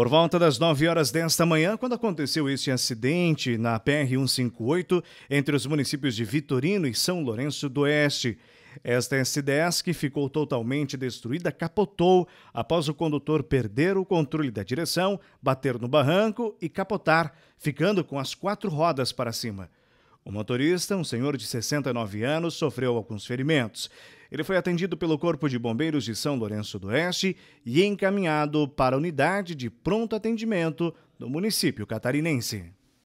Por volta das 9 horas desta manhã, quando aconteceu este acidente na PR-158 entre os municípios de Vitorino e São Lourenço do Oeste. Esta S10, que ficou totalmente destruída, capotou após o condutor perder o controle da direção, bater no barranco e capotar, ficando com as quatro rodas para cima. O motorista, um senhor de 69 anos, sofreu alguns ferimentos. Ele foi atendido pelo Corpo de Bombeiros de São Lourenço do Oeste e encaminhado para a unidade de pronto atendimento do município catarinense.